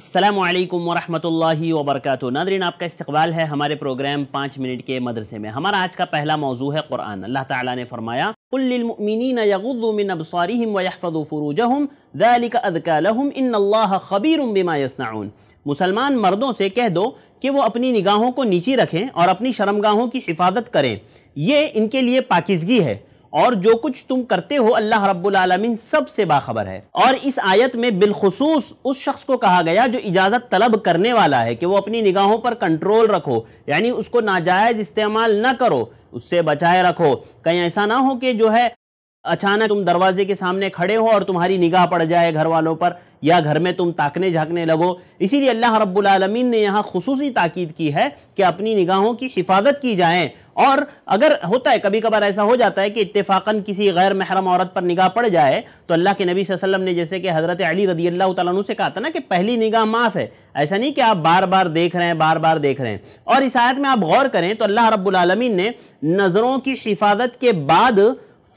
अल्लाम वरहमल वबरक नादरीन आपका इस्तकबाल है हमारे प्रोग्राम पाँच मिनट के मदरसे में हमारा आज का पहला मौजू है कुरान अल्लाह ताला ने फरमाया मुसलमान मर्दों से कह दो कि वो अपनी निगाहों को नीचे रखें और अपनी शर्मगाहों की हिफाजत करें ये इनके लिए पाकिजगी है और जो कुछ तुम करते हो अल्लाह रब्बुल आलमीन सबसे बाखबर है और इस आयत में बिलखसूस उस शख्स को कहा गया जो इजाज़त तलब करने वाला है कि वो अपनी निगाहों पर कंट्रोल रखो यानी उसको नाजायज़ इस्तेमाल ना करो उससे बचाए रखो कहीं ऐसा ना हो कि जो है अचानक तुम दरवाजे के सामने खड़े हो और तुम्हारी निगाह पड़ जाए घर वालों पर या घर में तुम ताकने झाकने लगो इसीलिए अल्लाह रब्बुल आलमीन ने यहाँ खसूसी ताकीद की है कि अपनी निगाहों की हिफाजत की जाए और अगर होता है कभी कभार ऐसा हो जाता है कि इतफाकन किसी गैर महरम औरत पर निगाह पड़ जाए तो अल्लाह के नबी वसल्लम ने जैसे कि हज़रत अली रदी अल्लाह तु से कहा था ना कि पहली निगाह माफ़ है ऐसा नहीं कि आप बार बार देख रहे हैं बार बार देख रहे हैं और इस आयत में आप गौर करें तो अल्लाह रब्बुलमीन ने नज़रों की हिफाजत के बाद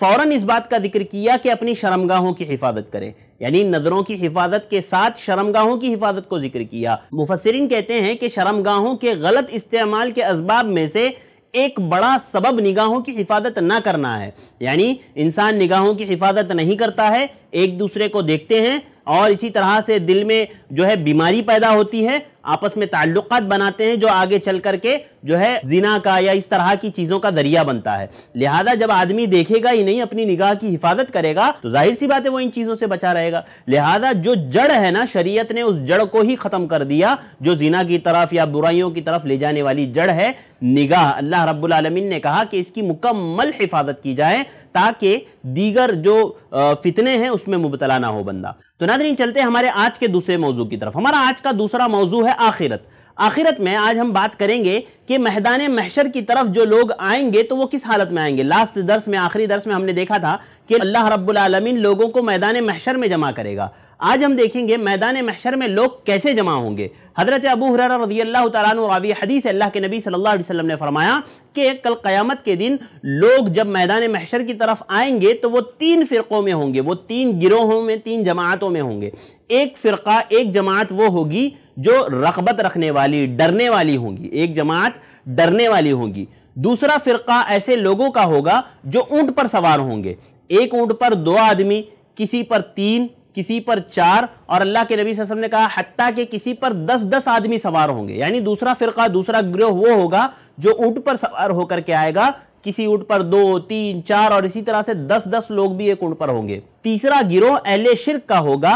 फ़ौर इस बात का जिक्र किया कि अपनी शर्मगाहों की हिफाजत करें यानी नज़रों की हिफाजत के साथ शर्मगाहों की हिफाजत को जिक्र किया मुफसरिन कहते हैं कि शर्मगाहों के गलत इस्तेमाल के इसबाब में से एक बड़ा सबब निगाहों की हिफाजत ना करना है यानी इंसान निगाहों की हिफाजत नहीं करता है एक दूसरे को देखते हैं और इसी तरह से दिल में जो है बीमारी पैदा होती है आपस में ताल्लुक बनाते हैं जो आगे चल करके जो है जिना का या इस तरह की चीज़ों का जरिया बनता है लिहाजा जब आदमी देखेगा ही नहीं अपनी निगाह की हिफाजत करेगा तो जाहिर सी बात है वो इन चीज़ों से बचा रहेगा लिहाजा जो जड़ है ना शरीयत ने उस जड़ को ही ख़त्म कर दिया जो जिना की तरफ या बुराइयों की तरफ ले जाने वाली जड़ है निगाह अल्लाह रब्बुल रबालमीन ने कहा कि इसकी मुकम्मल हिफाजत की जाए ताकि दीगर जो फितने हैं उसमें मुबतला ना हो बंदा तो नादरीन चलते हमारे आज के दूसरे मौजू की तरफ हमारा आज का दूसरा मौजू है आखिरत आखिरत में आज हम बात करेंगे कि मैदान महशर की तरफ जो लोग आएंगे तो वो किस हालत में आएंगे लास्ट दर्स में आखिरी दर्स में हमने देखा था कि अल्लाह रब्बुल रबालमीन लोगों को मैदान महशर में जमा करेगा आज हम देखेंगे मैदान महशर में लोग कैसे जमा होंगे हज़रत अबू हर रजी अल्लाह तवी हदीस अल्लाह के नबी सल्लल्लाहु अलैहि वसल्लम ने फरमाया कि कल क़यामत के दिन लोग जब मैदान महशर की तरफ आएंगे तो वो तीन फ़िरक़ों में होंगे वो तीन गिरोहों में तीन जमातों में होंगे एक फ़िरका एक जमात वो होगी जो रगबत रखने वाली डरने वाली होंगी एक जमात डरने वाली होंगी दूसरा फ़िरका ऐसे लोगों का होगा जो ऊँट पर सवार होंगे एक ऊँट पर दो आदमी किसी पर तीन किसी पर चार और अल्लाह के नबी वसल्लम ने कहा हत्या के किसी पर दस दस आदमी सवार होंगे यानी दूसरा फिरका दूसरा ग्रोह वो होगा जो ऊट पर सवार होकर के आएगा किसी ऊट पर दो तीन चार और इसी तरह से दस दस लोग भी एक ऊट पर होंगे तीसरा गिरोह अहले शिरक का होगा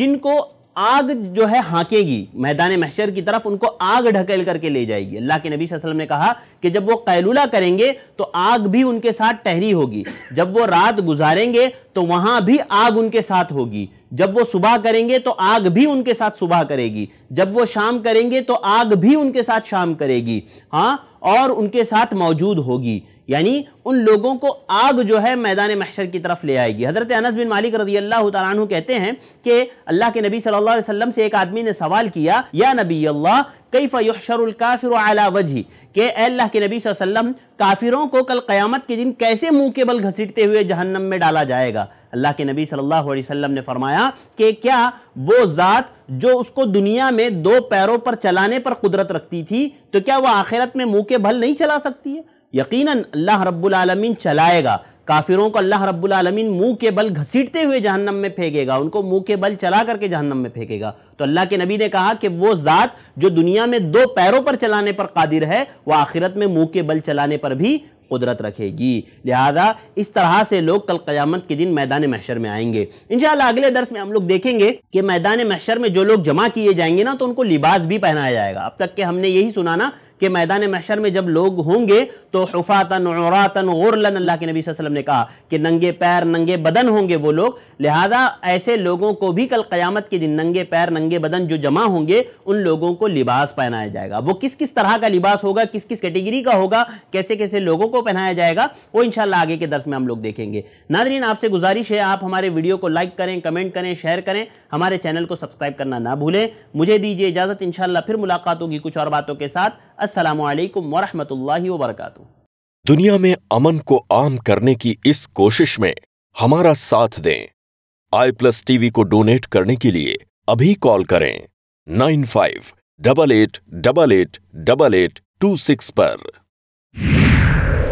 जिनको आग जो है हाकेगी मैदान महशर की तरफ उनको आग ढकेल करके ले जाएगी अल्लाह के नबी वसल्लम ने कहा कि जब वो कैलूला करेंगे तो आग भी उनके साथ टहरी होगी जब वो रात गुजारेंगे तो वहाँ भी आग उनके साथ होगी जब वो सुबह करेंगे तो आग भी उनके साथ सुबह करेगी जब वो शाम करेंगे तो आग भी उनके साथ शाम करेगी हाँ और उनके साथ मौजूद होगी यानी उन लोगों को आग जो है मैदान महशर की तरफ ले आएगी हज़रत अनस बिन मालिक रजी अल्लाह तु कहते हैं कि अल्लाह के नबी सल्लल्लाहु अलैहि वसल्लम से एक आदमी ने सवाल किया या नबी अल्लाह कई फ़यशरकाफिर आला वजह के अल्लाह के नबी वसल्लम काफिरों को कल क़यामत के दिन कैसे मुँह के बल घसीटते हुए जहन्नम में डाला जाएगा अल्लाह के नबी सल्लल्लाहु अलैहि वसल्लम ने फरमाया कि क्या वो ज़ात जो उसको दुनिया में दो पैरों पर चलाने पर कुदरत रखती थी तो क्या वह आखिरत में मुँह के बल नहीं चला सकती है यकीनन अल्लाह रब्बुल चलाएगा काफिरों को अल्लाह रब्बुल आलमीन मुंह के बल घसीटते हुए जहन्नम में फेंकेगा उनको मुंह के बल चला करके जहन्नम में फेंकेगा तो अल्लाह के नबी ने कहा कि वो ज़ात जो दुनिया में दो पैरों पर चलाने पर कादिर है वह आखिरत में मुँह के बल चलाने पर भी कुदरत रखेगी लिहाजा इस तरह से लोग कल क़यामत के दिन मैदान महशर में आएंगे इन अगले दर्स में हम लोग देखेंगे कि मैदान महशर में जो लोग जमा किए जाएंगे ना तो उनको लिबास भी पहनाया जाएगा अब तक के हमने यही सुनाना कि मैदान मशर में जब लोग होंगे तो हफातन औरतन गरलन अल्लाह के नबी वसल्लम ने कहा कि नंगे पैर नंगे बदन होंगे वो लोग लिहाजा ऐसे लोगों को भी कल क़यामत के दिन नंगे पैर नंगे बदन जो जमा होंगे उन लोगों को लिबास पहनाया जाएगा वो किस किस तरह का लिबास होगा किस किस कैटेगरी का होगा कैसे कैसे लोगों को पहनाया जाएगा वो इनशाला आगे के दर्स में हम लोग देखेंगे नादरीन आपसे गुजारिश है आप हमारे वीडियो को लाइक करें कमेंट करें शेयर करें हमारे चैनल को सब्सक्राइब करना ना भूलें मुझे दीजिए इजाज़त इनशाला फिर मुलाकात होगी कुछ और बातों के साथ अस्सलाम वालेकुम वरहमतुल्लाहि वबरकातुहू दुनिया में अमन को आम करने की इस कोशिश में हमारा साथ दें आई प्लस टीवी को डोनेट करने के लिए अभी कॉल करें nine five double eight double eight double eight two six पर